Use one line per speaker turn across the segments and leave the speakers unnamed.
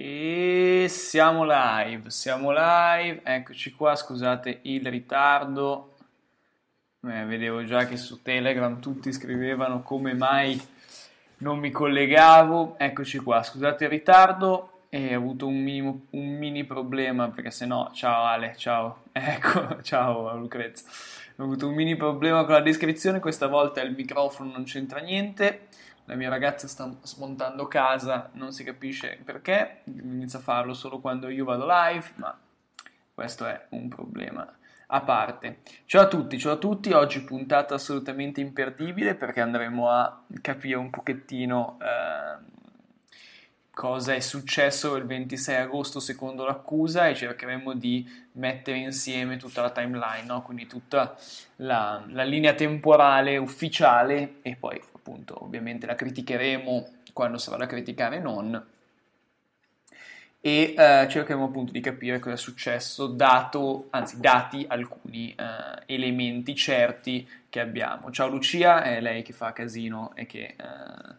E siamo live, siamo live, eccoci qua, scusate il ritardo, eh, vedevo già che su Telegram tutti scrivevano come mai non mi collegavo, eccoci qua, scusate il ritardo, e eh, ho avuto un, minimo, un mini problema perché se no, ciao Ale, ciao, ecco, ciao Lucrezia, ho avuto un mini problema con la descrizione, questa volta il microfono non c'entra niente, la mia ragazza sta smontando casa, non si capisce perché, inizia a farlo solo quando io vado live, ma questo è un problema a parte. Ciao a tutti, ciao a tutti, oggi puntata assolutamente imperdibile perché andremo a capire un pochettino eh, cosa è successo il 26 agosto secondo l'accusa e cercheremo di mettere insieme tutta la timeline, no? quindi tutta la, la linea temporale ufficiale e poi appunto ovviamente la criticheremo quando sarà da criticare non, e eh, cercheremo appunto di capire cosa è successo, dato, anzi dati alcuni eh, elementi certi che abbiamo. Ciao Lucia, è lei che fa casino e che eh,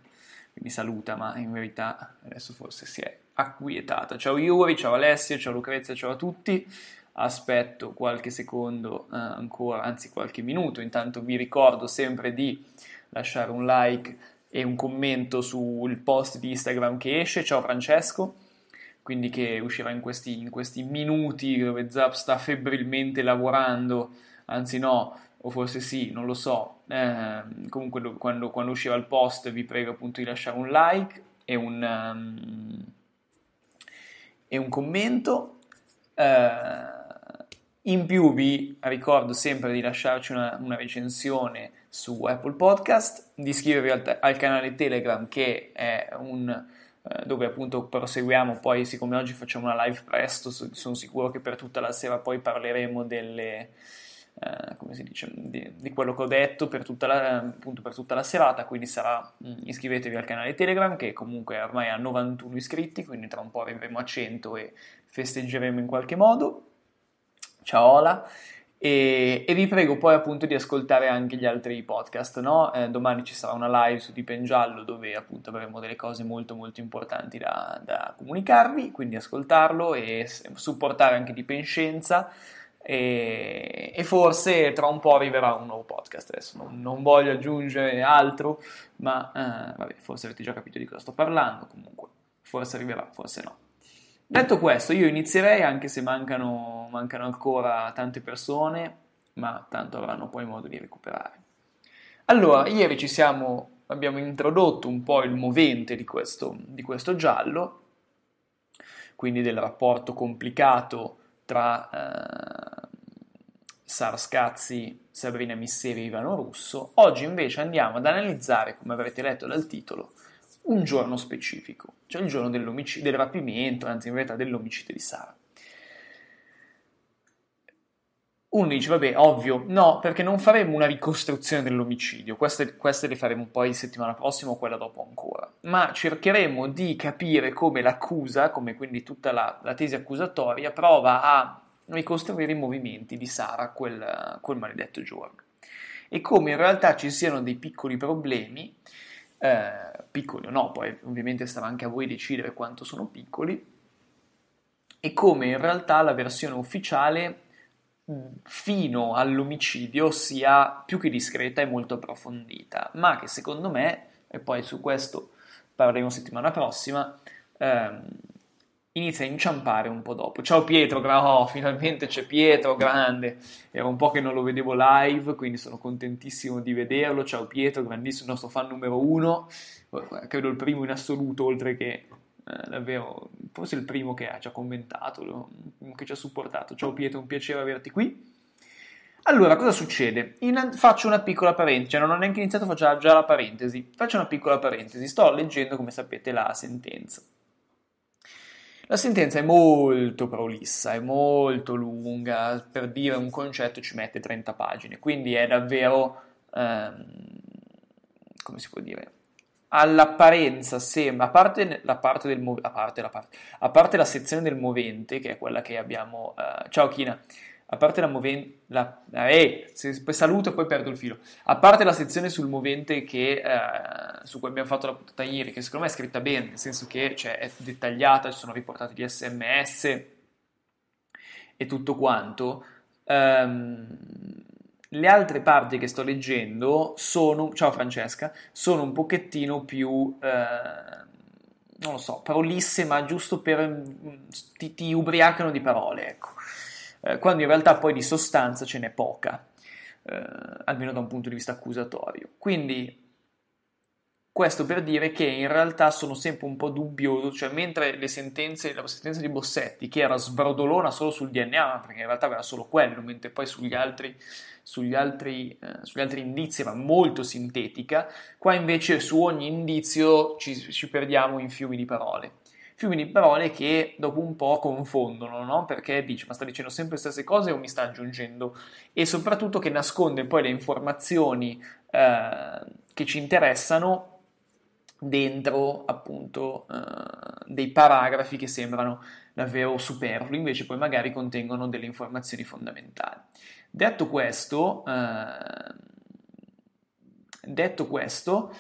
mi saluta, ma in verità adesso forse si è acquietata. Ciao Iuri, ciao Alessio, ciao Lucrezia, ciao a tutti. Aspetto qualche secondo eh, ancora, anzi qualche minuto, intanto vi ricordo sempre di lasciare un like e un commento sul post di Instagram che esce. Ciao Francesco, quindi che uscirà in questi, in questi minuti dove Zap sta febbrilmente lavorando, anzi no, o forse sì, non lo so. Eh, comunque quando, quando, uscirà il post vi prego appunto di lasciare un like e un, um, e un commento. Eh, in più vi ricordo sempre di lasciarci una, una recensione su Apple Podcast, di iscrivervi al, al canale Telegram che è un eh, dove appunto proseguiamo poi siccome oggi facciamo una live presto sono sicuro che per tutta la sera poi parleremo delle, eh, come si dice di, di, quello che ho detto per tutta, la, appunto, per tutta la serata quindi sarà mm, iscrivetevi al canale Telegram che comunque ormai ha 91 iscritti quindi tra un po' arriveremo a 100 e festeggeremo in qualche modo ciao Ola e, e, vi prego poi appunto di ascoltare anche gli altri podcast, no? eh, domani ci sarà una live su Deep Giallo dove appunto avremo delle cose molto molto importanti da, da comunicarvi, quindi ascoltarlo e supportare anche Deep in Scienza e, e, forse tra un po' arriverà un nuovo podcast, adesso non, non voglio aggiungere altro, ma eh, vabbè, forse avete già capito di cosa sto parlando, comunque forse arriverà, forse no. Detto questo, io inizierei anche se mancano, mancano ancora tante persone, ma tanto avranno poi modo di recuperare. Allora, ieri ci siamo, abbiamo introdotto un po' il movente di questo, di questo giallo, quindi del rapporto complicato tra eh, Sarscazzi, Sabrina Misseri e Ivano Russo. Oggi invece andiamo ad analizzare, come avrete letto dal titolo, un giorno specifico, cioè il giorno del rapimento, anzi in realtà dell'omicidio di Sara. Uno dice, vabbè, ovvio, no, perché non faremo una ricostruzione dell'omicidio, queste, queste le faremo poi settimana prossima o quella dopo ancora, ma cercheremo di capire come l'accusa, come quindi tutta la, la tesi accusatoria, prova a ricostruire i movimenti di Sara quel, quel maledetto giorno e come in realtà ci siano dei piccoli problemi eh, piccoli o no, poi ovviamente starà anche a voi decidere quanto sono piccoli, e come in realtà la versione ufficiale fino all'omicidio sia più che discreta e molto approfondita, ma che secondo me, e poi su questo parleremo settimana prossima, ehm, inizia a inciampare un po' dopo. Ciao Pietro, oh, finalmente c'è Pietro, grande. Era un po' che non lo vedevo live, quindi sono contentissimo di vederlo. Ciao Pietro, grandissimo, nostro fan numero uno, credo il primo in assoluto, oltre che eh, davvero, forse il primo che ha, ci ha commentato, che ci ha supportato. Ciao Pietro, un piacere averti qui. Allora, cosa succede? In, faccio una piccola parentesi, cioè non ho neanche iniziato, faccio già la parentesi. Faccio una piccola parentesi, sto leggendo, come sapete, la sentenza. La sentenza è molto prolissa, è molto lunga, per dire un concetto ci mette 30 pagine, quindi è davvero, ehm, come si può dire, all'apparenza sembra, a parte la parte, del, a parte, la parte, a parte la sezione del movente, che è quella che abbiamo... Eh, ciao Kina! a parte la movente, la, eh, saluto e poi perdo il filo, a parte la sezione sul movente che, eh, su cui abbiamo fatto la puntata ieri, che secondo me è scritta bene, nel senso che cioè, è dettagliata, ci sono riportati gli sms e tutto quanto, ehm, le altre parti che sto leggendo sono, ciao Francesca, sono un pochettino più... Eh, non lo so, parolisse, ma giusto per. Mm, ti, ti ubriacano di parole, ecco. Eh, quando in realtà poi di sostanza ce n'è poca, eh, almeno da un punto di vista accusatorio. Quindi questo per dire che in realtà sono sempre un po' dubbioso, cioè mentre le sentenze, la sentenza di Bossetti, che era sbrodolona solo sul DNA, perché in realtà era solo quello, mentre poi sugli altri, sugli altri, eh, sugli altri indizi era molto sintetica, qua invece su ogni indizio ci, ci perdiamo in fiumi di parole fiumi di parole che dopo un po' confondono, no? Perché dici, ma sta dicendo sempre le stesse cose o mi sta aggiungendo? E soprattutto che nasconde poi le informazioni eh, che ci interessano dentro appunto eh, dei paragrafi che sembrano davvero superflui, invece poi magari contengono delle informazioni fondamentali. Detto questo, eh, detto questo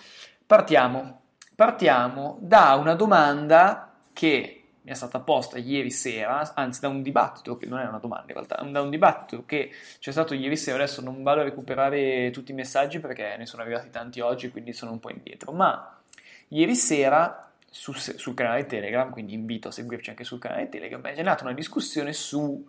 partiamo. partiamo da una domanda che mi è stata posta ieri sera, anzi da un dibattito, che non è una domanda in realtà, da un dibattito che c'è stato ieri sera, adesso non vado a recuperare tutti i messaggi perché ne sono arrivati tanti oggi, quindi sono un po' indietro, ma ieri sera su, sul canale Telegram, quindi invito a seguirci anche sul canale Telegram, è nata una discussione su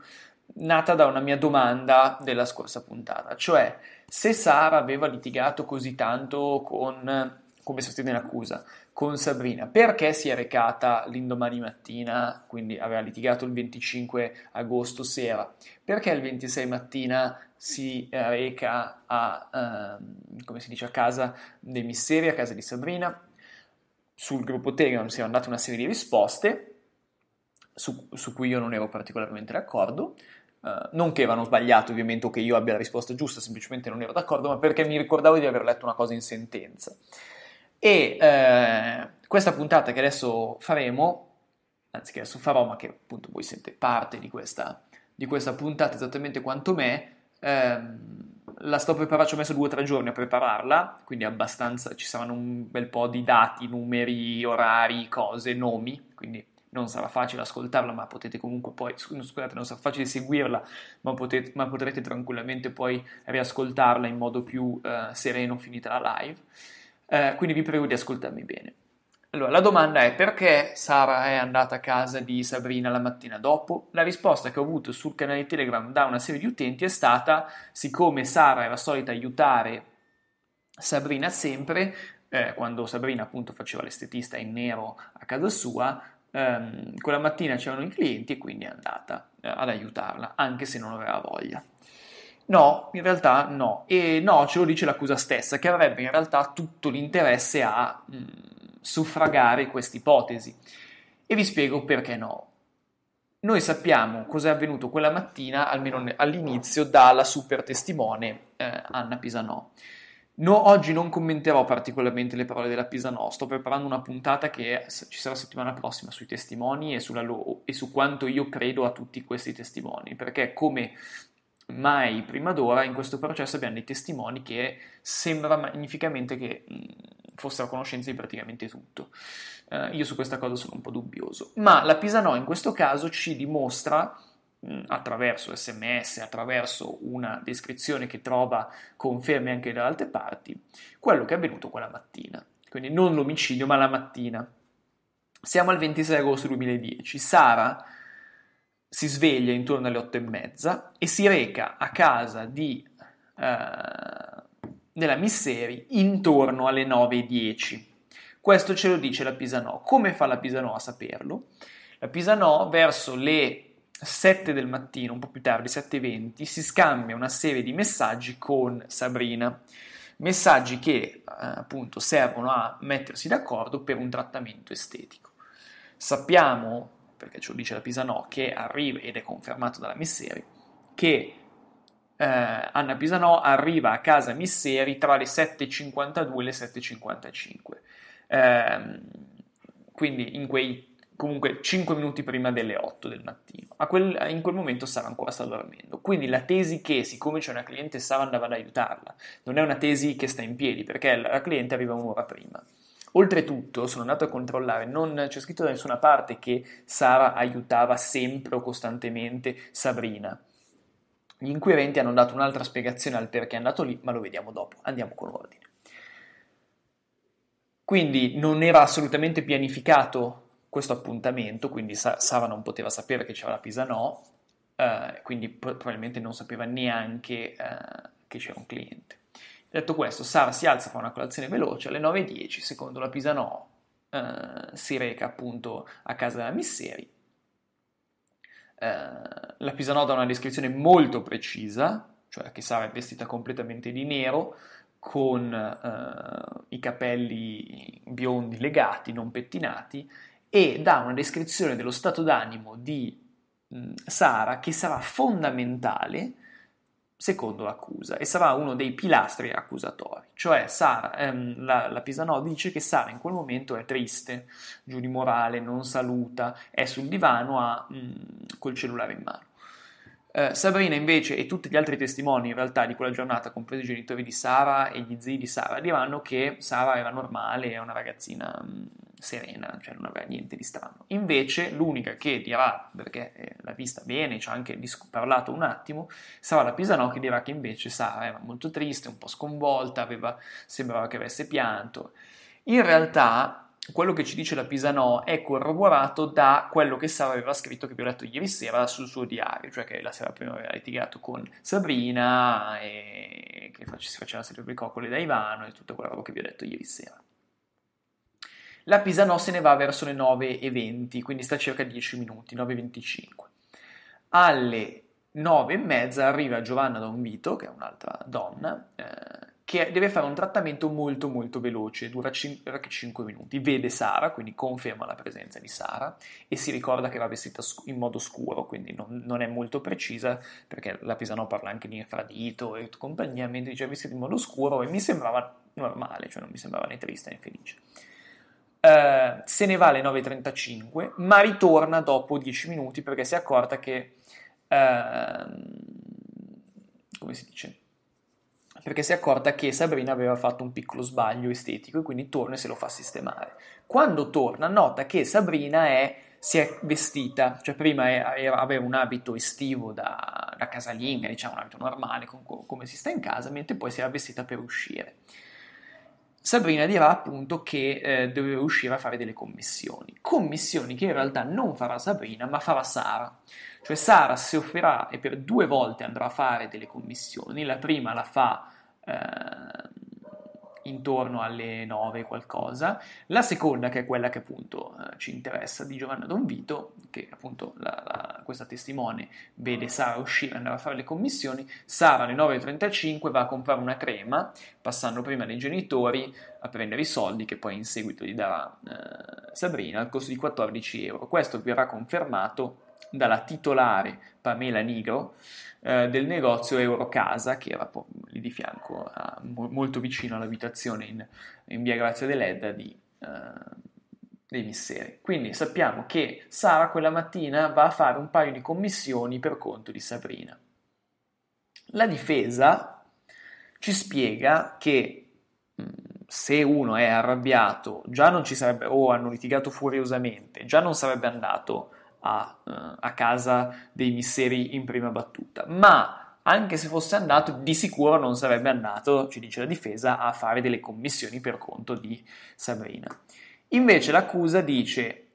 nata da una mia domanda della scorsa puntata, cioè se Sara aveva litigato così tanto con come sostiene l'accusa, con Sabrina, perché si è recata l'indomani mattina, quindi aveva litigato il 25 agosto sera, perché il 26 mattina si eh, reca a, uh, come si dice, a casa dei misteri, a casa di Sabrina, sul gruppo Telegram si erano date una serie di risposte, su, su cui io non ero particolarmente d'accordo, Uh, non che avevano sbagliato ovviamente o che io abbia la risposta giusta, semplicemente non ero d'accordo, ma perché mi ricordavo di aver letto una cosa in sentenza. E eh, questa puntata che adesso faremo, anzi che adesso farò, ma che appunto voi siete parte di questa, di questa puntata esattamente quanto me, ehm, la sto preparando, ci ho messo due o tre giorni a prepararla, quindi abbastanza, ci saranno un bel po' di dati, numeri, orari, cose, nomi, quindi non sarà facile ascoltarla, ma potete comunque poi, scusate, non sarà facile seguirla, ma, potete, ma potrete tranquillamente poi riascoltarla in modo più eh, sereno finita la live eh, quindi vi prego di ascoltarmi bene. Allora, la domanda è perché Sara è andata a casa di Sabrina la mattina dopo? La risposta che ho avuto sul canale Telegram da una serie di utenti è stata, siccome Sara era solita aiutare Sabrina sempre, eh, quando Sabrina appunto faceva l'estetista in nero a casa sua, ehm, quella mattina c'erano i clienti e quindi è andata eh, ad aiutarla, anche se non aveva voglia. No, in realtà no. E no, ce lo dice l'accusa stessa, che avrebbe in realtà tutto l'interesse a mh, mm, suffragare questa ipotesi. E vi spiego perché no. Noi sappiamo cos'è avvenuto quella mattina, almeno all'inizio, dalla super testimone eh, Anna Pisanò. No, oggi non commenterò particolarmente le parole della Pisanò, sto preparando una puntata che ci sarà settimana prossima sui testimoni e, lo- e su quanto io credo a tutti questi testimoni, perché come mai prima d'ora in questo processo abbiamo dei testimoni che sembra magnificamente che mm, fossero a conoscenza di praticamente tutto. Eh, io su questa cosa sono un po' dubbioso. Ma la Pisano in questo caso ci dimostra mm, attraverso sms, attraverso una descrizione che trova conferme anche da altre parti, quello che è avvenuto quella mattina. Quindi non l'omicidio, ma la mattina. Siamo al 26 agosto 2010. Sara, si sveglia intorno alle otto e mezza e si reca a casa di, uh, della Misseri intorno alle 9.10. Questo ce lo dice la Pisanò. Come fa la Pisanò a saperlo? La Pisanò verso le 7 del mattino, un po' più tardi, 7.20, si scambia una serie di messaggi con Sabrina. Messaggi che eh, appunto servono a mettersi d'accordo per un trattamento estetico. Sappiamo perché ce lo dice la Pisanò, che arriva, ed è confermato dalla Misseri, che eh, Anna Pisanò arriva a casa Misseri tra le 7.52 e le 7.55. Eh, quindi in quei comunque 5 minuti prima delle 8 del mattino. Quel, in quel momento Sara ancora sta dormendo. Quindi la tesi che, siccome c'è una cliente, Sara andava ad aiutarla, non è una tesi che sta in piedi, perché la cliente arriva un'ora prima. Oltretutto sono andato a controllare, non c'è scritto da nessuna parte che Sara aiutava sempre o costantemente Sabrina. Gli inquirenti hanno dato un'altra spiegazione al perché è andato lì, ma lo vediamo dopo. Andiamo con ordine. Quindi non era assolutamente pianificato questo appuntamento, quindi Sara non poteva sapere che c'era la Pisanò, eh, quindi probabilmente non sapeva neanche eh, che c'era un cliente. Detto questo, Sara si alza, fa una colazione veloce, alle 9.10, secondo la Pisano, eh, si reca appunto a casa della Misseri. Eh, la Pisano dà una descrizione molto precisa, cioè che Sara è vestita completamente di nero, con eh, i capelli biondi legati, non pettinati, e dà una descrizione dello stato d'animo di mh, mm, Sara che sarà fondamentale secondo l'accusa e sarà uno dei pilastri accusatori. Cioè Sara, ehm, la, la Pisanò dice che Sara in quel momento è triste, giù di morale, non saluta, è sul divano a, mh, mm, col cellulare in mano. Eh, Sabrina invece e tutti gli altri testimoni in realtà di quella giornata, compresi i genitori di Sara e gli zii di Sara, diranno che Sara era normale, era una ragazzina mh, mm, serena, cioè non aveva niente di strano. Invece l'unica che dirà, perché eh, l'ha vista bene, ci ha anche dis- parlato un attimo, sarà la Pisano che dirà che invece Sara era molto triste, un po' sconvolta, aveva, sembrava che avesse pianto. In realtà quello che ci dice la Pisano è corroborato da quello che Sara aveva scritto che vi ho letto ieri sera sul suo diario, cioè che la sera prima aveva litigato con Sabrina e che si faceva i coccoli da Ivano e tutta quella roba che vi ho detto ieri sera. La Pisano se ne va verso le 9.20, quindi sta circa 10 minuti, 9.25. Alle 9.30 arriva Giovanna Don Vito, che è un'altra donna, eh, che deve fare un trattamento molto molto veloce, dura 5, 5 minuti, vede Sara, quindi conferma la presenza di Sara e si ricorda che va vestita in modo scuro, quindi non, non è molto precisa perché la Pisano parla anche di infradito e compagnia, mentre dice vestita in modo scuro e mi sembrava normale, cioè non mi sembrava né triste né felice. Uh, se ne va alle 9.35, ma ritorna dopo 10 minuti perché si è accorta che... Uh, come si dice? perché si è accorta che Sabrina aveva fatto un piccolo sbaglio estetico e quindi torna e se lo fa sistemare. Quando torna nota che Sabrina è, si è vestita, cioè prima era, aveva un abito estivo da, da casalinga, diciamo un abito normale con, con, come si sta in casa, mentre poi si era vestita per uscire. Sabrina dirà appunto che eh, doveva uscire a fare delle commissioni, commissioni che in realtà non farà Sabrina ma farà Sara, cioè Sara si offrirà e per due volte andrà a fare delle commissioni, la prima la fa eh, intorno alle 9 qualcosa. La seconda, che è quella che appunto eh, ci interessa, di Giovanna Don Vito, che appunto la, la, questa testimone vede Sara uscire, andare a fare le commissioni. Sara alle 9.35 va a comprare una crema, passando prima dai genitori a prendere i soldi che poi in seguito gli darà eh, Sabrina al costo di 14 euro. Questo verrà confermato dalla titolare Pamela Nigro eh, del negozio Eurocasa, che era lì di fianco, a, mo- molto vicino all'abitazione in, in via Grazia dell'Edda di, eh, dei Misseri. Quindi sappiamo che Sara quella mattina va a fare un paio di commissioni per conto di Sabrina. La difesa ci spiega che mm, se uno è arrabbiato, già non ci sarebbe, o hanno litigato furiosamente, già non sarebbe andato a, eh, a casa dei misteri in prima battuta. Ma anche se fosse andato, di sicuro non sarebbe andato, ci dice la difesa, a fare delle commissioni per conto di Sabrina. Invece l'accusa dice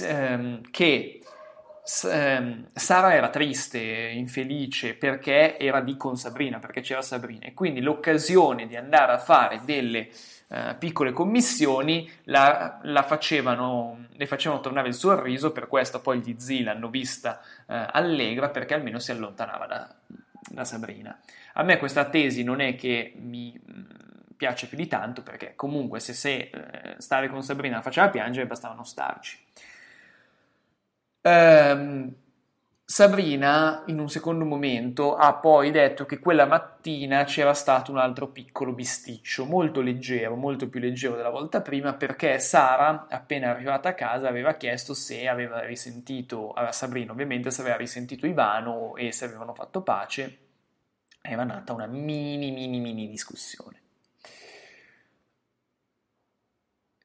ehm, che Ehm, Sara era triste, infelice perché era lì con Sabrina, perché c'era Sabrina e quindi l'occasione di andare a fare delle uh, piccole commissioni la, la facevano, le facevano tornare il sorriso, per questo poi gli zii l'hanno vista uh, allegra perché almeno si allontanava da, da Sabrina. A me questa tesi non è che mi mm, piace più di tanto perché comunque se, se eh, stare con Sabrina la faceva piangere bastava non starci. Ehm, Sabrina, in un secondo momento, ha poi detto che quella mattina c'era stato un altro piccolo bisticcio, molto leggero, molto più leggero della volta prima, perché Sara, appena arrivata a casa, aveva chiesto se aveva risentito, a Sabrina ovviamente, se aveva risentito Ivano e se avevano fatto pace. Era nata una mini, mini, mini discussione.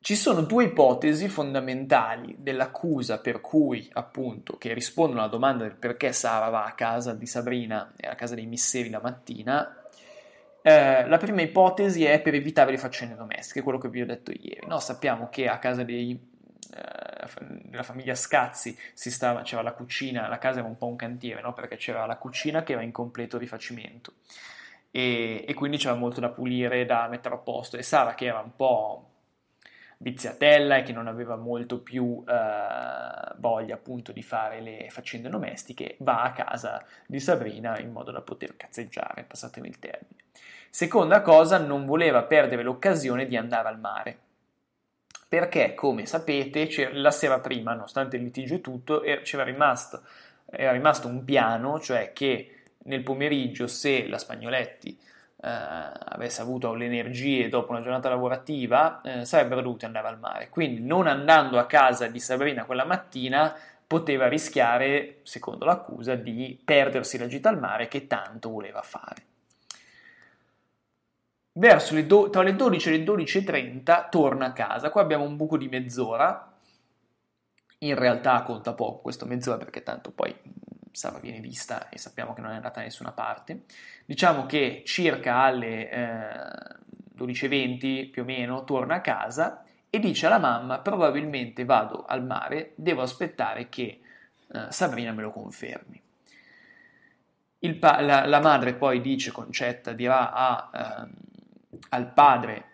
Ci sono due ipotesi fondamentali dell'accusa per cui, appunto, che rispondono alla domanda del perché Sara va a casa di Sabrina e eh, a casa dei misseri la mattina. Eh, la prima ipotesi è per evitare le faccende domestiche, quello che vi ho detto ieri. No? Sappiamo che a casa dei, eh, della famiglia Scazzi stava, c'era la cucina, la casa era un po' un cantiere, no? perché c'era la cucina che era in completo rifacimento. E, e quindi c'era molto da pulire, da mettere a posto. E Sara, che era un po' viziatella e che non aveva molto più eh, voglia appunto di fare le faccende domestiche, va a casa di Sabrina in modo da poter cazzeggiare, passatemi il termine. Seconda cosa, non voleva perdere l'occasione di andare al mare. Perché, come sapete, la sera prima, nonostante il litigio e tutto, c'era rimasto, era rimasto un piano, cioè che nel pomeriggio, se la Spagnoletti eh, avesse avuto le energie dopo una giornata lavorativa, eh, sarebbero dovuti andare al mare. Quindi non andando a casa di Sabrina quella mattina poteva rischiare, secondo l'accusa, di perdersi la gita al mare che tanto voleva fare. Le do- tra le 12 e le 12.30 torna a casa. Qua abbiamo un buco di mezz'ora. In realtà conta poco questo mezz'ora perché tanto poi viene vista e sappiamo che non è andata da nessuna parte. Diciamo che circa alle eh, 12.20 più o meno torna a casa e dice alla mamma probabilmente vado al mare, devo aspettare che eh, Sabrina me lo confermi. Pa- la, la, madre poi dice, Concetta dirà a, eh, al padre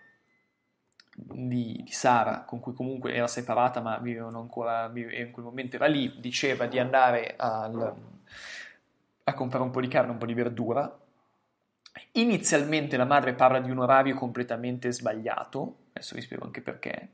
di, di, Sara, con cui comunque era separata ma vivevano ancora, vive, in quel momento era lì, diceva di andare al, a comprare un po' di carne, un po' di verdura. Inizialmente la madre parla di un orario completamente sbagliato, adesso vi spiego anche perché.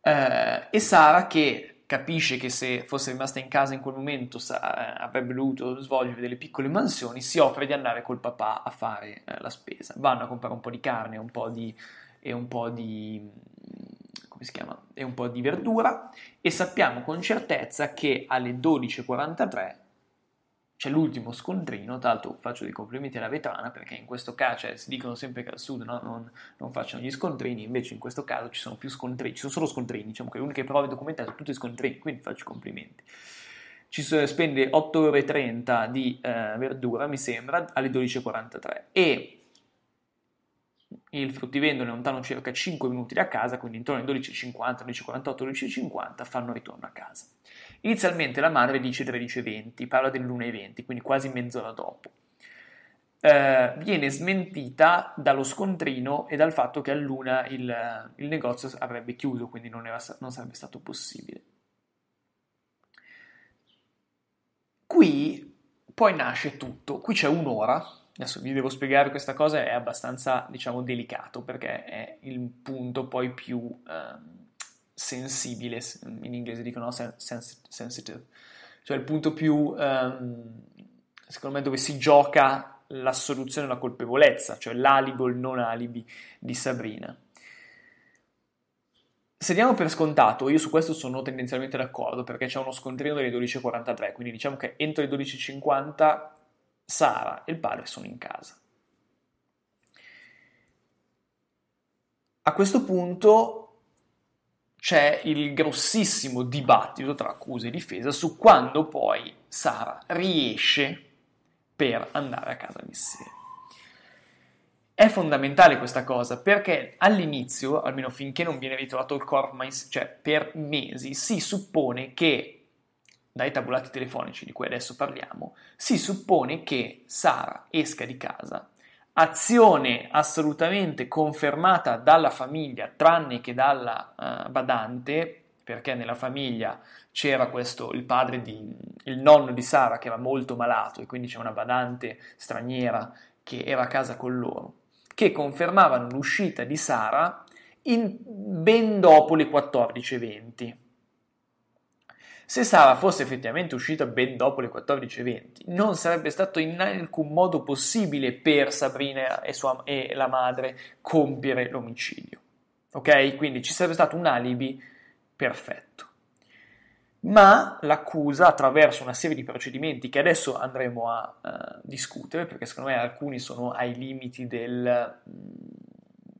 Eh, e Sara che capisce che se fosse rimasta in casa in quel momento sa- eh, avrebbe dovuto svolgere delle piccole mansioni, si offre di andare col papà a fare eh, la spesa. Vanno a comprare un po' di carne un po di, e un po' di... Mm, come si chiama? E un po' di verdura e sappiamo con certezza che alle 12.43 c'è l'ultimo scontrino, tra l'altro faccio dei complimenti alla vetrana perché in questo caso cioè, si dicono sempre che al sud no? non, non, facciano gli scontrini, invece in questo caso ci sono più scontrini, ci sono solo scontrini, diciamo che le uniche prove documentate sono tutti scontrini, quindi faccio complimenti. Ci sono, spende 8 ore e 30 di eh, verdura, mi sembra, alle 12.43 e il fruttivendolo è lontano circa 5 minuti da casa, quindi intorno alle 12.50, 12.48, 12.50 fanno ritorno a casa. Inizialmente la madre dice 13.20, parla dell'1.20, quindi quasi mezz'ora dopo. Eh, viene smentita dallo scontrino e dal fatto che all'una il, il negozio avrebbe chiuso, quindi non, era, non sarebbe stato possibile. Qui poi nasce tutto, qui c'è un'ora, adesso vi devo spiegare questa cosa, è abbastanza diciamo delicato perché è il punto poi più... Ehm, sensibile, in inglese dicono sensitive, cioè il punto più, ehm, secondo me, dove si gioca l'assoluzione alla colpevolezza, cioè l'alibi o il non alibi di Sabrina. Se diamo per scontato, io su questo sono tendenzialmente d'accordo perché c'è uno scontrino delle 12.43, quindi diciamo che entro le 12.50 Sara e il padre sono in casa. A questo punto c'è il grossissimo dibattito tra accusa e difesa su quando poi Sara riesce per andare a casa di sé. È fondamentale questa cosa perché all'inizio, almeno finché non viene ritrovato il corpo, cioè per mesi, si suppone che, dai tabulati telefonici di cui adesso parliamo, si suppone che Sara esca di casa azione assolutamente confermata dalla famiglia, tranne che dalla uh, badante, perché nella famiglia c'era questo, il padre di, il nonno di Sara che era molto malato e quindi c'è una badante straniera che era a casa con loro, che confermavano l'uscita di Sara in, ben dopo le 14.20. Se Sara fosse effettivamente uscita ben dopo le 14.20, non sarebbe stato in alcun modo possibile per Sabrina e, sua, e la madre compiere l'omicidio. Ok? Quindi ci sarebbe stato un alibi perfetto. Ma l'accusa, attraverso una serie di procedimenti che adesso andremo a uh, discutere, perché secondo me alcuni sono ai limiti del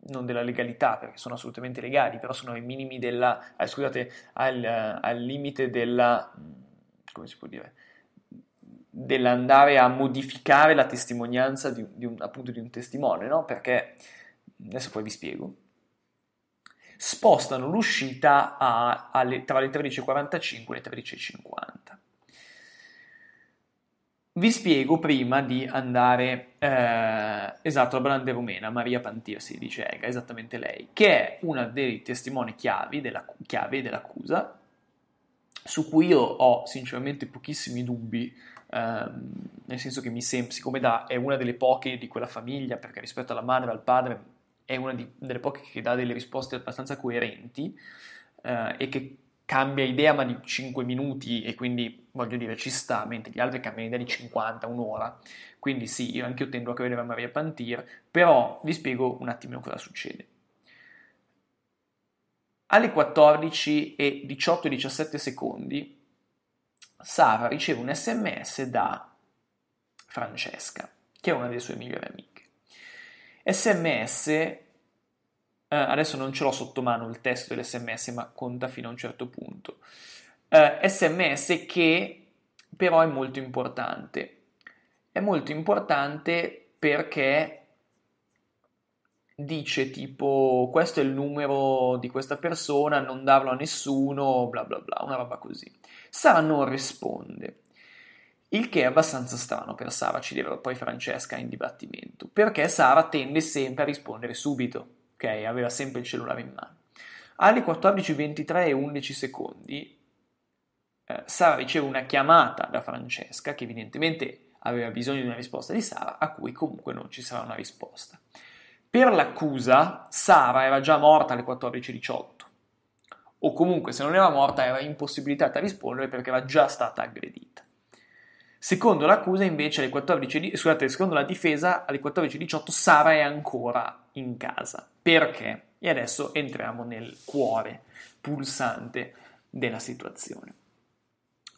non della legalità, perché sono assolutamente legali, però sono ai minimi della, eh, scusate, al, eh, al, limite della, mm, come si può dire, dell'andare a modificare la testimonianza di, di un, appunto di un testimone, no? Perché, adesso poi vi spiego, spostano l'uscita a, alle, tra le 13.45 e le 13.50 vi spiego prima di andare, eh, esatto, la brande rumena, Maria Pantirsi di Cega, esattamente lei, che è una dei testimoni chiavi della, chiave dell'accusa, su cui io ho sinceramente pochissimi dubbi, ehm, nel senso che mi sembra, siccome da, è una delle poche di quella famiglia, perché rispetto alla madre e al padre è una di, delle poche che dà delle risposte abbastanza coerenti eh, e che cambia idea ma di 5 minuti e quindi voglio dire ci sta, mentre gli altri cambiano idea di 50, un'ora. Quindi sì, io anche io tendo a credere a Maria Pantir, però vi spiego un attimino cosa succede. Alle 14 e 18 e 17 secondi Sara riceve un sms da Francesca, che è una delle sue migliori amiche. Sms eh, adesso non ce l'ho sotto mano il testo dell'SMS, ma conta fino a un certo punto. Eh, SMS che però è molto importante. È molto importante perché dice tipo questo è il numero di questa persona, non darlo a nessuno, bla bla bla, una roba così. Sara non risponde, il che è abbastanza strano per Sara, ci dirà poi Francesca in dibattimento, perché Sara tende sempre a rispondere subito. Aveva sempre il cellulare in mano. Alle 14.23 e 11 secondi eh, Sara riceve una chiamata da Francesca, che evidentemente aveva bisogno di una risposta di Sara, a cui comunque non ci sarà una risposta. Per l'accusa, Sara era già morta alle 14.18, o comunque se non era morta era impossibilitata a rispondere perché era già stata aggredita. Secondo l'accusa, invece, alle 14, scusate, secondo la difesa, alle 14.18 Sara è ancora in casa. Perché? E adesso entriamo nel cuore pulsante della situazione.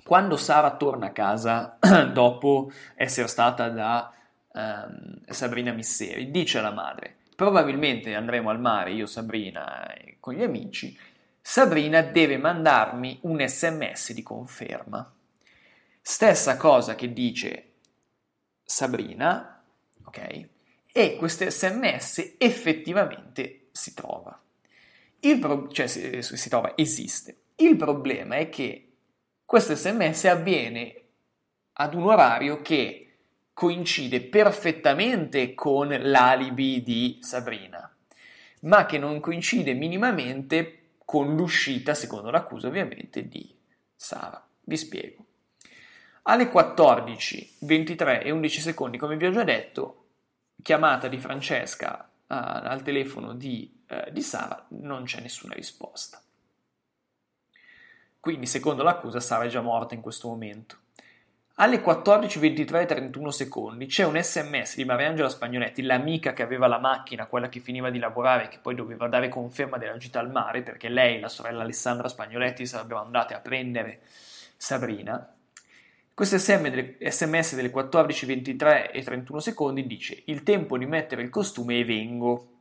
Quando Sara torna a casa dopo essere stata da um, Sabrina Misseri, dice alla madre: Probabilmente andremo al mare io, Sabrina, con gli amici. Sabrina deve mandarmi un sms di conferma. Stessa cosa che dice Sabrina, ok? E questo sms effettivamente si trova. Il pro- cioè si, eh, si trova, esiste. Il problema è che questo sms avviene ad un orario che coincide perfettamente con l'alibi di Sabrina, ma che non coincide minimamente con l'uscita, secondo l'accusa ovviamente, di Sara. Vi spiego. Alle 14, 23 e 11 secondi, come vi ho già detto, chiamata di Francesca uh, al telefono di, uh, di Sara, non c'è nessuna risposta. Quindi, secondo l'accusa, Sara è già morta in questo momento. Alle 14.23 e 31 secondi c'è un sms di Mariangela Spagnoletti, l'amica che aveva la macchina, quella che finiva di lavorare e che poi doveva dare conferma della gita al mare perché lei la sorella Alessandra Spagnoletti sarebbero andate a prendere Sabrina. Questo sms delle 14:23 e 31 secondi dice il tempo di mettere il costume e vengo.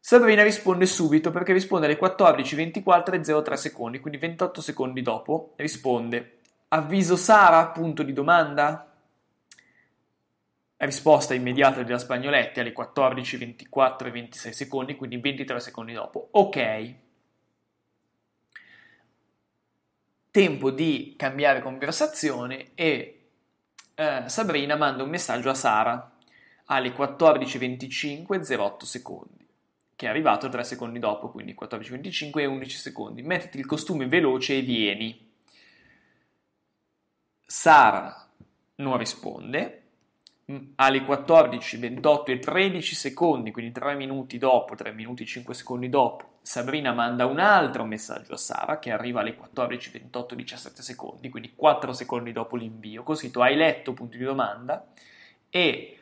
Sabrina risponde subito perché risponde alle 14:24 e 03 secondi, quindi 28 secondi dopo risponde avviso Sara? Punto di domanda? risposta immediata della Spagnoletti alle 14:24 e 26 secondi, quindi 23 secondi dopo. Ok. tempo di cambiare conversazione e eh, Sabrina manda un messaggio a Sara alle 14.25.08 secondi, che è arrivato 3 secondi dopo, quindi 14.25 e 11 secondi. Mettiti il costume veloce e vieni. Sara non risponde. Alle 14.28 e 13 secondi, quindi 3 minuti dopo, 3 minuti e 5 secondi dopo, Sabrina manda un altro messaggio a Sara che arriva alle 14:28 17 secondi, quindi 4 secondi dopo l'invio, così tu hai letto punti di domanda e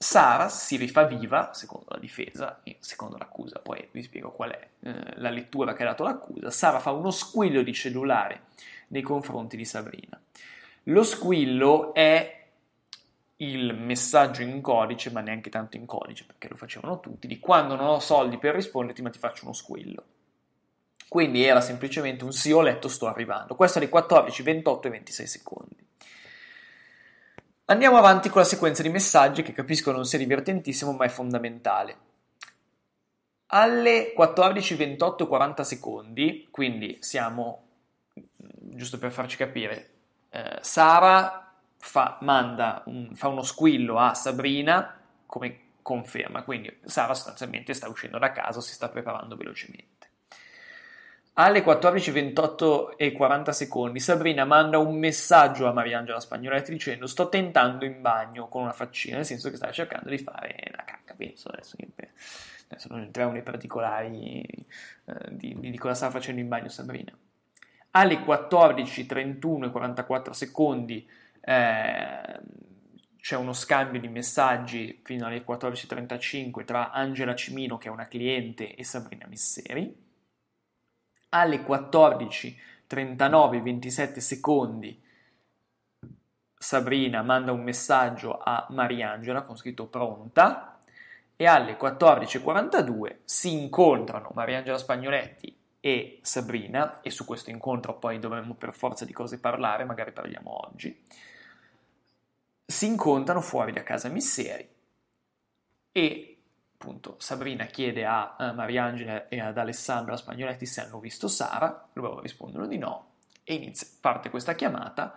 Sara si rifà viva, secondo la difesa, secondo l'accusa, poi vi spiego qual è eh, la lettura che ha dato l'accusa, Sara fa uno squillo di cellulare nei confronti di Sabrina. Lo squillo è il messaggio in codice, ma neanche tanto in codice, perché lo facevano tutti, di quando non ho soldi per risponderti, ma ti faccio uno squillo. Quindi era semplicemente un sì, ho letto, sto arrivando. Questo alle 14, 28 e 26 secondi. Andiamo avanti con la sequenza di messaggi che capisco non sia divertentissimo, ma è fondamentale. Alle 14, 28 e 40 secondi, quindi siamo, giusto per farci capire, eh, Sara fa, manda un, fa uno squillo a Sabrina come conferma, quindi Sara sostanzialmente sta uscendo da casa, si sta preparando velocemente. Alle 14.28 e 40 secondi Sabrina manda un messaggio a Mariangela Spagnoletti eh, dicendo sto tentando in bagno con una faccina, nel senso che stava cercando di fare la cacca, penso adesso, adesso non entriamo nei particolari eh, di, di cosa stava facendo in bagno Sabrina. Alle 14.31 e 44 secondi eh, c'è uno scambio di messaggi fino alle 14.35 tra Angela Cimino, che è una cliente, e Sabrina Misseri. Alle 14.39, 27 secondi, Sabrina manda un messaggio a Mariangela con scritto pronta e alle 14.42 si incontrano Mariangela Spagnoletti e Sabrina, e su questo incontro poi dovremmo per forza di cose parlare, magari parliamo oggi, si incontrano fuori da casa Misseri e appunto Sabrina chiede a eh, Mariangela e ad Alessandra Spagnoletti se hanno visto Sara, loro rispondono di no e inizia, parte questa chiamata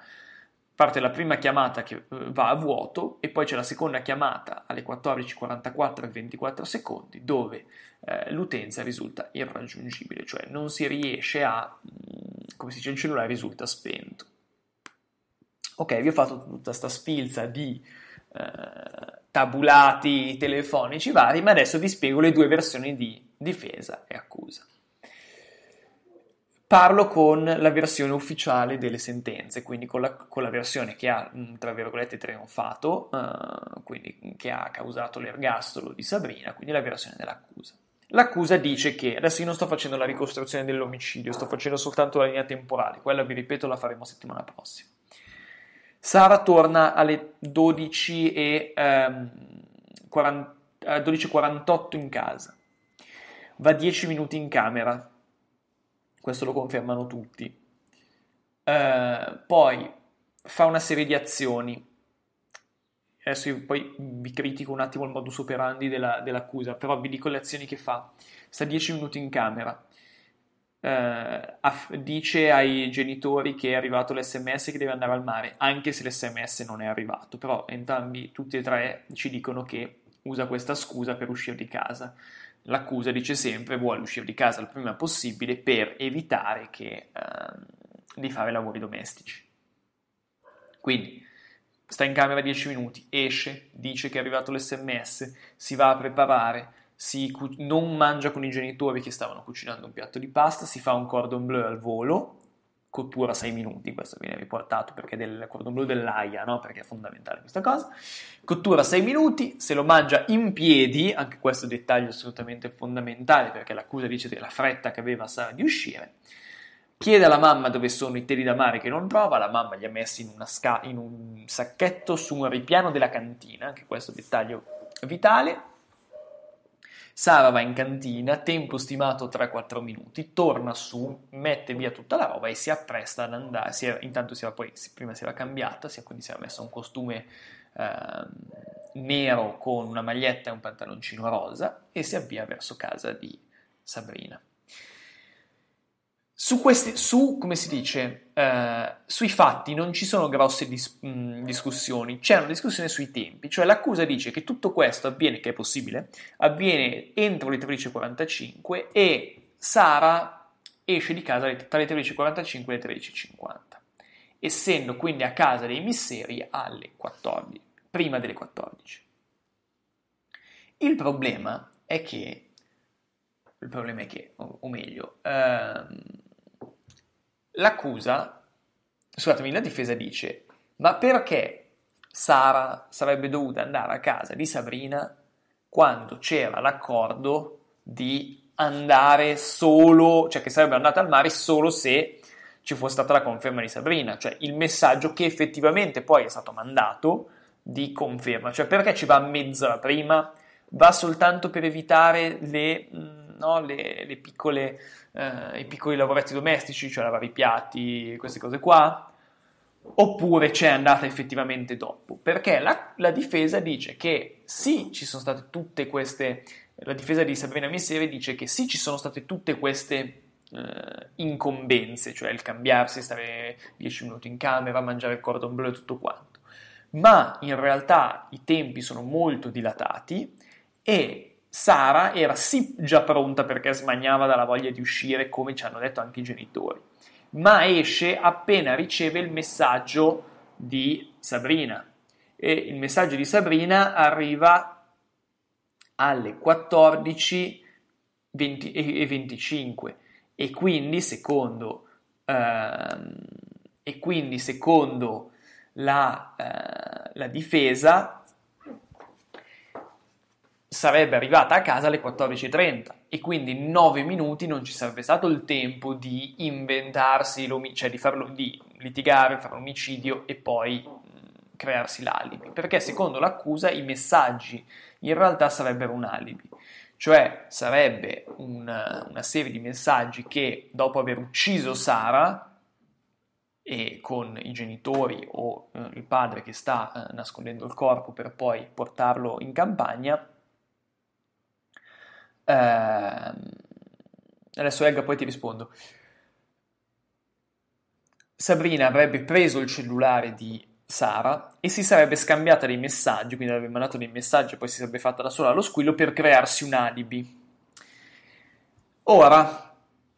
parte la prima chiamata che eh, va a vuoto e poi c'è la seconda chiamata alle 14.44 e 24 secondi dove eh, l'utenza risulta irraggiungibile, cioè non si riesce a, mm, come si dice, il cellulare risulta spento. Ok, vi ho fatto tutta questa sfilza di eh, tabulati telefonici vari, ma adesso vi spiego le due versioni di difesa e accordo parlo con la versione ufficiale delle sentenze, quindi con la, con la versione che ha, mm, tra virgolette, trionfato, uh, quindi che ha causato l'ergastolo di Sabrina, quindi la versione dell'accusa. L'accusa dice che, adesso io non sto facendo la ricostruzione dell'omicidio, sto facendo soltanto la linea temporale, quella vi ripeto la faremo settimana prossima. Sara torna alle 12.48 ehm, 12 in casa, va 10 minuti in camera, questo lo confermano tutti. Eh, poi fa una serie di azioni. Adesso io poi vi critico un attimo il modus operandi della, dell'accusa, però vi dico le azioni che fa. Sta 10 minuti in camera, eh, aff- dice ai genitori che è arrivato l'SMS e che deve andare al mare, anche se l'SMS non è arrivato, però entrambi, tutti e tre, ci dicono che usa questa scusa per uscire di casa l'accusa dice sempre vuole uscire di casa il prima possibile per evitare che, eh, di fare lavori domestici. Quindi sta in camera 10 minuti, esce, dice che è arrivato l'SMS, si va a preparare, cu- non mangia con i genitori che stavano cucinando un piatto di pasta, si fa un cordon bleu al volo, cottura 6 minuti, questo viene riportato perché del cordon blu dell'AIA, no? perché è fondamentale questa cosa. Cottura 6 minuti, se lo mangia in piedi, anche questo dettaglio assolutamente fondamentale perché l'accusa dice della fretta che aveva Sara di uscire. Chiede alla mamma dove sono i teli da mare che non trova, la mamma li ha messi in, sca- in un sacchetto su un ripiano della cantina, anche questo dettaglio vitale. Sara va in cantina, tempo stimato 3-4 minuti, torna su, mette via tutta la roba e si appresta ad andare. Si era, intanto si era poi, prima si era cambiata, si, quindi si era messa un costume eh, nero con una maglietta e un pantaloncino rosa e si avvia verso casa di Sabrina. Su questi, su, come si dice, eh, sui fatti non ci sono grosse dis- mh, mm, discussioni, c'è una discussione sui tempi, cioè l'accusa dice che tutto questo avviene, che è possibile, avviene entro le 13.45 e Sara esce di casa tra le 13.45 e le 13.50, essendo quindi a casa dei misteri alle 14, prima delle 14. Il problema è che, il problema è che, o, o meglio, ehm, L'accusa, scusatemi, la difesa dice, ma perché Sara sarebbe dovuta andare a casa di Sabrina quando c'era l'accordo di andare solo, cioè che sarebbe andata al mare solo se ci fosse stata la conferma di Sabrina, cioè il messaggio che effettivamente poi è stato mandato di conferma, cioè perché ci va a mezz'ora prima? Va soltanto per evitare le no? le, le piccole, eh, i piccoli lavoretti domestici, cioè lavare i piatti, queste cose qua, oppure c'è andata effettivamente dopo. Perché la, la, difesa dice che sì, ci sono state tutte queste. La difesa di Sabrina Messere dice che sì, ci sono state tutte queste eh, incombenze, cioè il cambiarsi, stare 10 minuti in camera, mangiare il cordon bleu e tutto quanto. Ma in realtà i tempi sono molto dilatati e Sara era sì già pronta perché smaniava dalla voglia di uscire, come ci hanno detto anche i genitori, ma esce appena riceve il messaggio di Sabrina. E il messaggio di Sabrina arriva alle 14.25 e quindi secondo, ehm, e quindi secondo la, eh, la difesa sarebbe arrivata a casa alle 14.30 e quindi in 9 minuti non ci sarebbe stato il tempo di inventarsi, cioè di, farlo, di litigare, fare l'omicidio e poi mm, crearsi l'alibi, perché secondo l'accusa i messaggi in realtà sarebbero un alibi, cioè sarebbe una, una serie di messaggi che dopo aver ucciso Sara e con i genitori o eh, il padre che sta eh, nascondendo il corpo per poi portarlo in campagna, eh, adesso leggo poi ti rispondo. Sabrina avrebbe preso il cellulare di Sara e si sarebbe scambiata dei messaggi, quindi avrebbe mandato dei messaggi e poi si sarebbe fatta da sola lo squillo per crearsi un alibi. Ora,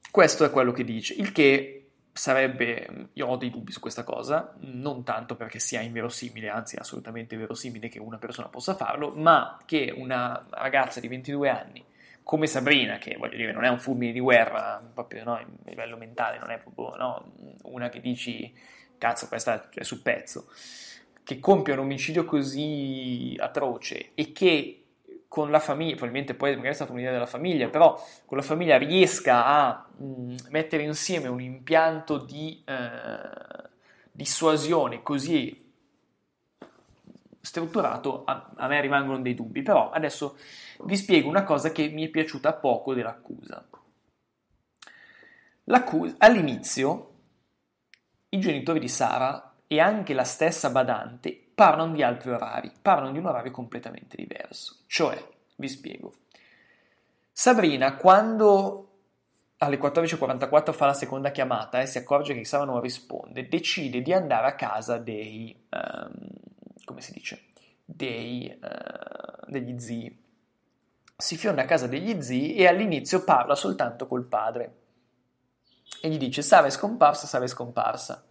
questo è quello che dice, il che sarebbe, io ho dei dubbi su questa cosa, non tanto perché sia inverosimile, anzi assolutamente verosimile che una persona possa farlo, ma che una ragazza di 22 anni come Sabrina, che voglio dire, non è un fulmine di guerra, proprio no, a livello mentale, non è proprio no, una che dici cazzo, questa è sul pezzo, che compie un omicidio così atroce e che con la famiglia, probabilmente poi magari è stata un'idea della famiglia, però con la famiglia riesca a mh, mettere insieme un impianto di eh, dissuasione così strutturato, a, a me rimangono dei dubbi, però adesso vi spiego una cosa che mi è piaciuta poco dell'accusa. L'accusa, all'inizio i genitori di Sara e anche la stessa badante parlano di altri orari, parlano di un orario completamente diverso. Cioè, vi spiego. Sabrina, quando alle 14.44 fa la seconda chiamata e si accorge che Sara non risponde, decide di andare a casa dei, um, come si dice, dei, eh, degli zii. Si fiorna a casa degli zii e all'inizio parla soltanto col padre e gli dice Sara è scomparsa, Sara è scomparsa.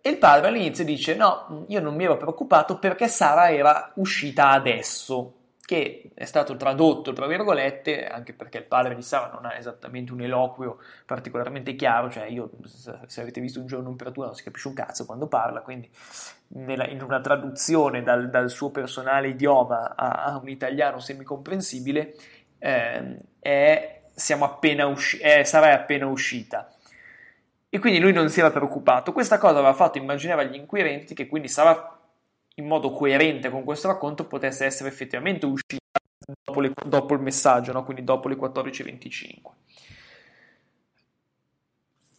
E il padre all'inizio dice: No, io non mi ero preoccupato perché Sara era uscita adesso che è stato tradotto, tra virgolette, anche perché il padre di Sara non ha esattamente un eloquio particolarmente chiaro, cioè io, se avete visto un giorno in non si capisce un cazzo quando parla, quindi nella, in una traduzione dal, dal suo personale idioma a, a, un italiano semicomprensibile, eh, è, siamo appena usci- è, sarai appena uscita. E quindi lui non si era preoccupato. Questa cosa aveva fatto immaginare agli inquirenti che quindi Sara in modo coerente con questo racconto potesse essere effettivamente uscita dopo, le, dopo il messaggio, no? quindi dopo le 14.25.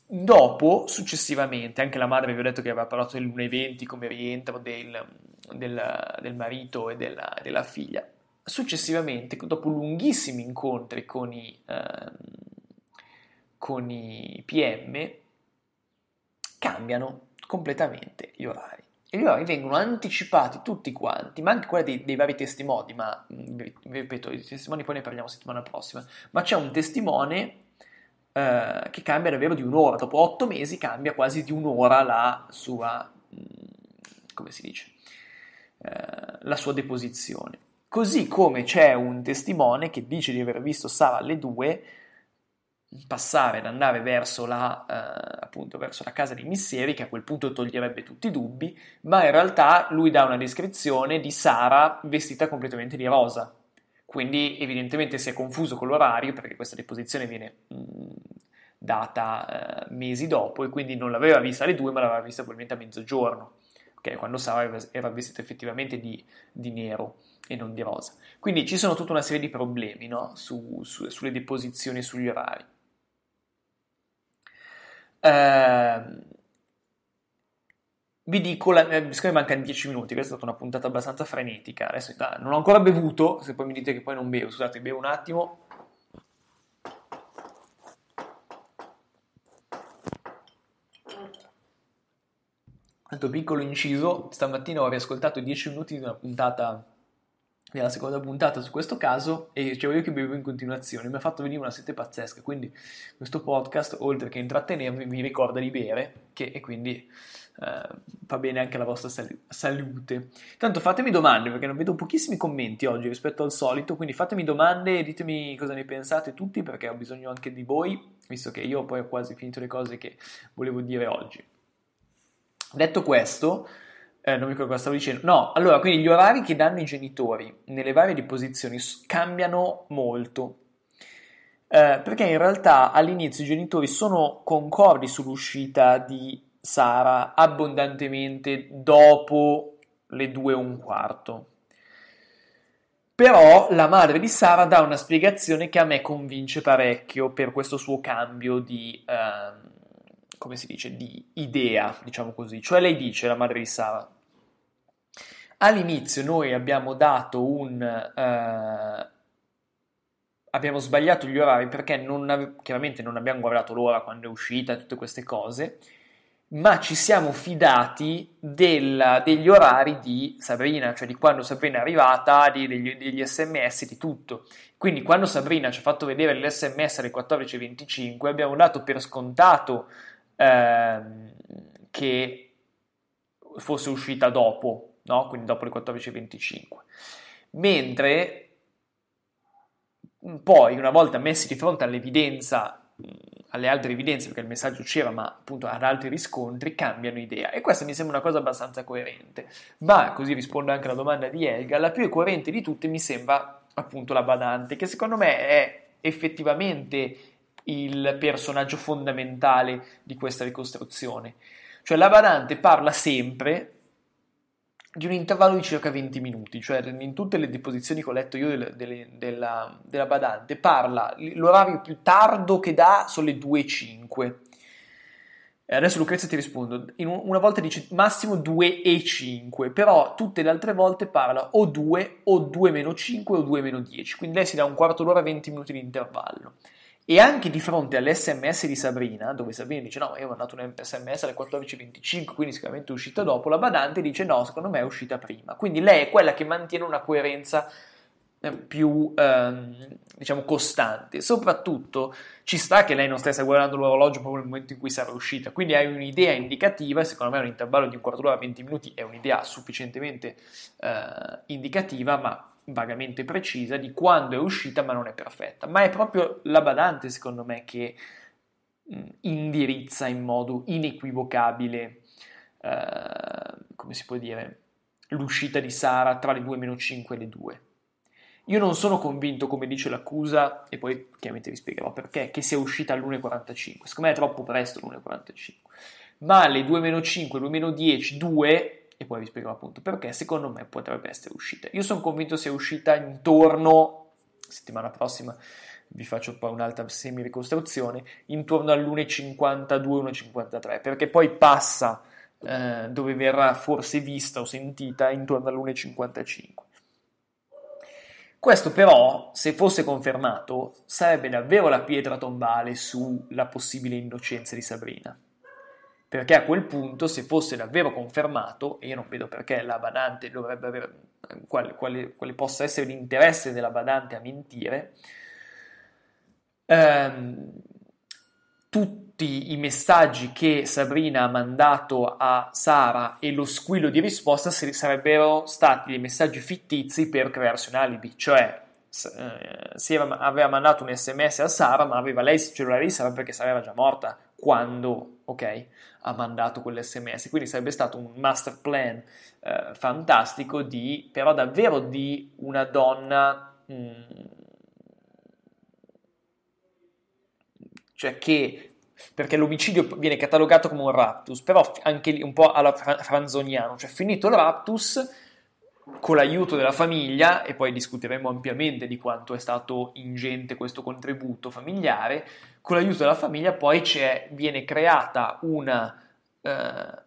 Dopo, successivamente, anche la madre vi ho detto che aveva parlato dell'1.20 come rientro del, del, del marito e della, della, figlia. Successivamente, dopo lunghissimi incontri con i, eh, con i PM, cambiano completamente gli orari. E gli orari vengono anticipati tutti quanti, ma anche quelli dei, dei, vari testimoni, ma vi mm, ripeto, i testimoni poi ne parliamo settimana prossima, ma c'è un testimone eh, che cambia davvero di un'ora, dopo otto mesi cambia quasi di un'ora la sua, mm, come si dice, eh, la sua deposizione. Così come c'è un testimone che dice di aver visto Sara alle due, passare ad andare verso la, eh, appunto, verso la casa dei misteri, che a quel punto toglierebbe tutti i dubbi, ma in realtà lui dà una descrizione di Sara vestita completamente di rosa. Quindi evidentemente si è confuso con l'orario perché questa deposizione viene mh, mm, data eh, mesi dopo e quindi non l'aveva vista alle due ma l'aveva vista probabilmente a mezzogiorno, okay? quando Sara era vestita effettivamente di, di nero e non di rosa. Quindi ci sono tutta una serie di problemi no? su, su, sulle deposizioni e sugli orari. Ehm, vi dico, la, eh, siccome mancano 10 minuti, questa è stata una puntata abbastanza frenetica. Adesso non ho ancora bevuto, se poi mi dite che poi non bevo, scusate, bevo un attimo. Altro piccolo inciso, stamattina ho riascoltato 10 minuti di una puntata nella seconda puntata su questo caso e dicevo io che bevo in continuazione, mi ha fatto venire una sete pazzesca, quindi questo podcast oltre che intrattenervi vi ricorda di bere che, e quindi eh, fa bene anche alla vostra sal- salute. Tanto fatemi domande perché non vedo pochissimi commenti oggi rispetto al solito, quindi fatemi domande, e ditemi cosa ne pensate tutti perché ho bisogno anche di voi, visto che io poi ho quasi finito le cose che volevo dire oggi. Detto questo, eh, non mi ricordo cosa stavo dicendo. No, allora, quindi gli orari che danno i genitori nelle varie disposizioni cambiano molto. Eh, perché in realtà all'inizio i genitori sono concordi sull'uscita di Sara abbondantemente dopo le due e un quarto. Però la madre di Sara dà una spiegazione che a me convince parecchio per questo suo cambio di, eh, come si dice, di idea, diciamo così. Cioè lei dice, la madre di Sara, All'inizio noi abbiamo dato un... Eh, abbiamo sbagliato gli orari perché non ave- chiaramente non abbiamo guardato l'ora quando è uscita e tutte queste cose, ma ci siamo fidati della, degli orari di Sabrina, cioè di quando Sabrina è arrivata, di, degli, degli, sms, di tutto. Quindi quando Sabrina ci ha fatto vedere l'sms alle 14.25 abbiamo dato per scontato ehm, che fosse uscita dopo no? quindi dopo le 14.25. Mentre poi, una volta messi di fronte all'evidenza, alle altre evidenze, perché il messaggio c'era, ma appunto ad altri riscontri, cambiano idea. E questa mi sembra una cosa abbastanza coerente. Ma, così rispondo anche alla domanda di Elga, la più coerente di tutte mi sembra appunto la badante, che secondo me è effettivamente il personaggio fondamentale di questa ricostruzione. Cioè la badante parla sempre, di un intervallo di circa 20 minuti, cioè in tutte le deposizioni che ho letto io delle, delle, della, della, badante, parla, l'orario più tardo che dà sono le 2.05. E adesso Lucrezia ti rispondo, in una volta dice massimo 2.05, però tutte le altre volte parla o 2 o 2 5 o 2 10, quindi lei si dà un quarto d'ora e 20 minuti di intervallo. E anche di fronte all'SMS di Sabrina, dove Sabrina dice no, io ho mandato un SMS alle 14.25, quindi sicuramente è uscita dopo, la badante dice no, secondo me è uscita prima. Quindi lei è quella che mantiene una coerenza eh, più ehm, diciamo costante soprattutto ci sta che lei non stesse guardando l'orologio proprio nel momento in cui sarà uscita quindi hai un'idea indicativa e secondo me un intervallo di un quarto d'ora a 20 minuti è un'idea sufficientemente eh, indicativa ma vagamente precisa di quando è uscita ma non è perfetta, ma è proprio la badante secondo me che mm, indirizza in modo inequivocabile, eh, come si può dire, l'uscita di Sara tra le 2-5 e le 2. Io non sono convinto, come dice l'accusa, e poi chiaramente vi spiegherò perché, che sia uscita all'1.45. Secondo me è troppo presto l'1.45. Ma le 2-5, 2-10, 2 e poi vi spiegherò appunto perché secondo me potrebbe essere uscita. Io sono convinto sia uscita intorno, settimana prossima vi faccio poi un'altra semi-ricostruzione, intorno all'1,52-1,53 perché poi passa eh, dove verrà forse vista o sentita intorno all'1,55. Questo però, se fosse confermato, sarebbe davvero la pietra tombale sulla possibile innocenza di Sabrina perché a quel punto se fosse davvero confermato, e io non vedo perché la badante dovrebbe avere, quale, quale, quale possa essere l'interesse della badante a mentire, ehm, tutti i messaggi che Sabrina ha mandato a Sara e lo squillo di risposta sarebbero stati dei messaggi fittizi per crearsi un alibi, cioè eh, aveva mandato un sms a Sara ma aveva lei il cellulare di Sara perché Sara era già morta quando ok, ha mandato quell'SMS. Quindi sarebbe stato un master plan eh, fantastico di, però davvero di una donna... Mh, mm, cioè che perché l'omicidio viene catalogato come un raptus, però anche lì un po' alla franzoniano, cioè finito il raptus con l'aiuto della famiglia, e poi discuteremo ampiamente di quanto è stato ingente questo contributo familiare, con l'aiuto della famiglia poi viene creata una, uh, eh,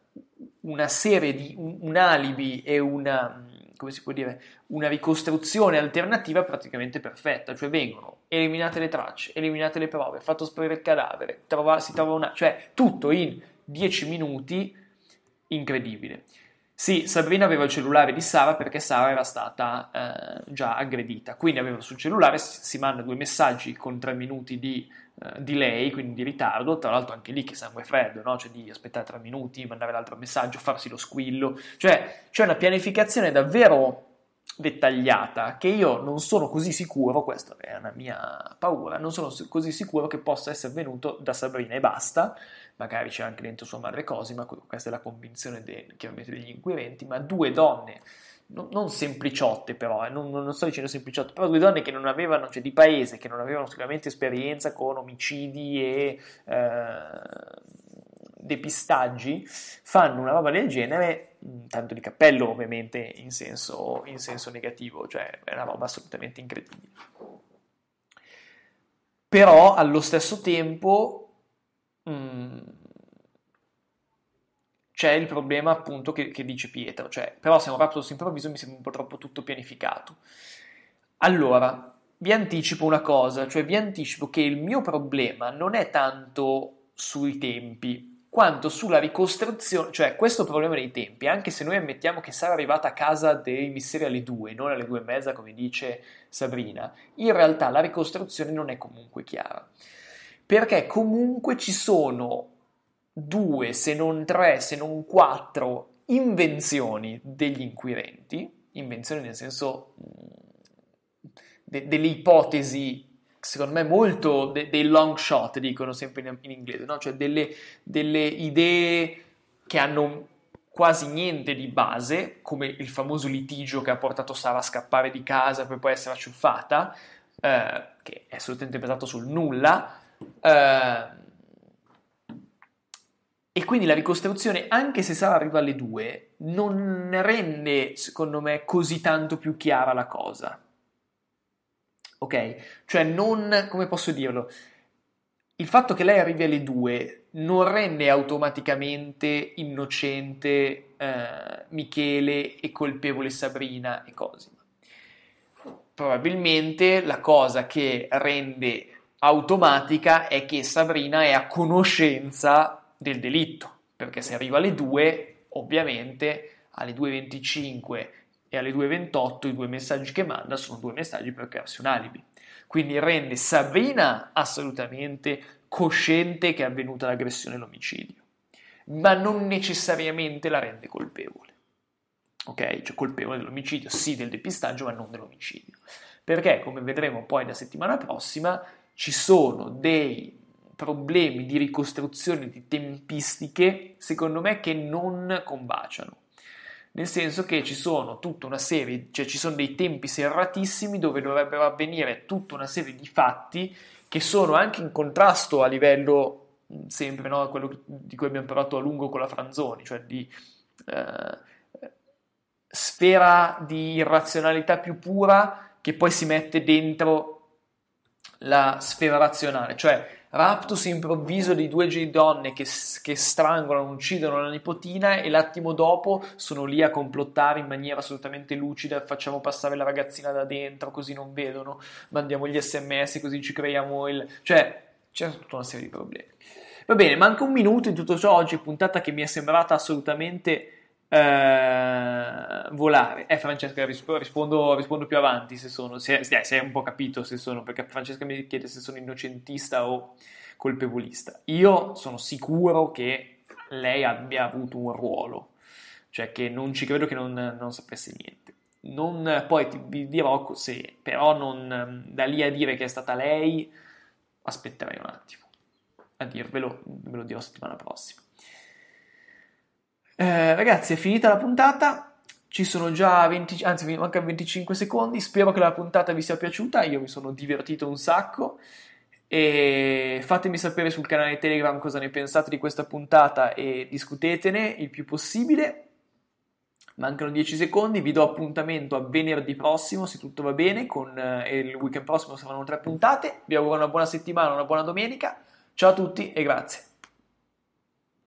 una serie di un, un alibi e una, come si può dire, una ricostruzione alternativa praticamente perfetta, cioè vengono eliminate le tracce, eliminate le prove, fatto sparire il cadavere, trova, si trova una, cioè tutto in 10 minuti, incredibile. Sì, Sabrina aveva il cellulare di Sara perché Sara era stata eh, già aggredita, quindi aveva sul cellulare, si, si manda due messaggi con 3 minuti di eh, delay, quindi di ritardo, tra l'altro anche lì che sangue freddo, no? cioè di aspettare tre minuti, mandare l'altro messaggio, farsi lo squillo, cioè c'è una pianificazione davvero dettagliata che io non sono così sicuro, questa è una mia paura, non sono così sicuro che possa essere venuto da Sabrina e basta, magari c'è anche dentro sua madre Cosima, questa è la convinzione de, chiaramente degli inquirenti, ma due donne non, non sempliciotte però, eh, non, non, sto dicendo sempliciotte, però due donne che non avevano, cioè di paese, che non avevano sicuramente esperienza con omicidi e eh, depistaggi, fanno una roba del genere, tanto di cappello ovviamente in senso, in senso negativo, cioè è una roba assolutamente incredibile. Però allo stesso tempo... Mh, c'è il problema appunto che, che dice Pietro, cioè però se è un Raptus improvviso mi sembra un po' troppo tutto pianificato. Allora, vi anticipo una cosa, cioè vi anticipo che il mio problema non è tanto sui tempi, quanto sulla ricostruzione, cioè questo problema dei tempi, anche se noi ammettiamo che sarà arrivata a casa dei misteri alle 2, non alle 2 e mezza come dice Sabrina, in realtà la ricostruzione non è comunque chiara, perché comunque ci sono due, se non tre, se non quattro invenzioni degli inquirenti, invenzioni nel senso mm, de- delle ipotesi, secondo me molto de- dei long shot, dicono sempre in, in inglese, no? cioè delle, delle idee che hanno quasi niente di base, come il famoso litigio che ha portato Sara a scappare di casa per poi essere acciuffata, eh, che è assolutamente basato sul nulla. Eh, e quindi la ricostruzione, anche se Sara arriva alle 2, non rende, secondo me, così tanto più chiara la cosa. Ok? Cioè non, come posso dirlo? Il fatto che lei arrivi alle 2 non rende automaticamente innocente eh, Michele e colpevole Sabrina e Cosima. Probabilmente la cosa che rende automatica è che Sabrina è a conoscenza del delitto, perché se arriva alle 2, ovviamente alle 2.25 e alle 2.28 i due messaggi che manda sono due messaggi per crearsi un alibi. Quindi rende Sabrina assolutamente cosciente che è avvenuta l'aggressione e l'omicidio, ma non necessariamente la rende colpevole. Ok? Cioè colpevole dell'omicidio, sì del depistaggio, ma non dell'omicidio. Perché, come vedremo poi la settimana prossima, ci sono dei problemi di ricostruzione di tempistiche, secondo me, che non combaciano. Nel senso che ci sono tutta una serie, cioè ci sono dei tempi serratissimi dove dovrebbero avvenire tutta una serie di fatti che sono anche in contrasto a livello mm, sempre no, quello di cui abbiamo parlato a lungo con la Franzoni, cioè di eh, sfera di irrazionalità più pura che poi si mette dentro la sfera razionale, cioè Raptus improvviso di due G donne che, che strangolano, uccidono la nipotina e l'attimo dopo sono lì a complottare in maniera assolutamente lucida, facciamo passare la ragazzina da dentro così non vedono, mandiamo gli sms così ci creiamo il... cioè c'è tutta una serie di problemi. Va bene, manca un minuto in tutto ciò oggi, puntata che mi è sembrata assolutamente eh, volare. Eh, Francesca, rispondo, rispondo, più avanti se sono, se, eh, se, hai un po' capito se sono, perché Francesca mi chiede se sono innocentista o colpevolista. Io sono sicuro che lei abbia avuto un ruolo, cioè che non ci credo che non, non sapesse niente. Non, poi ti, vi dirò se, però non, da lì a dire che è stata lei, aspetterei un attimo a dirvelo, ve lo dirò settimana prossima. Eh, ragazzi, è finita la puntata. Ci sono già 20, anzi, mi mancano 25 secondi. Spero che la puntata vi sia piaciuta. Io mi sono divertito un sacco. E fatemi sapere sul canale Telegram cosa ne pensate di questa puntata e discutetene il più possibile. Mancano 10 secondi, vi do appuntamento a venerdì prossimo, se tutto va bene, con eh, il weekend prossimo saranno tre puntate. Vi auguro una buona settimana, una buona domenica. Ciao a tutti e grazie.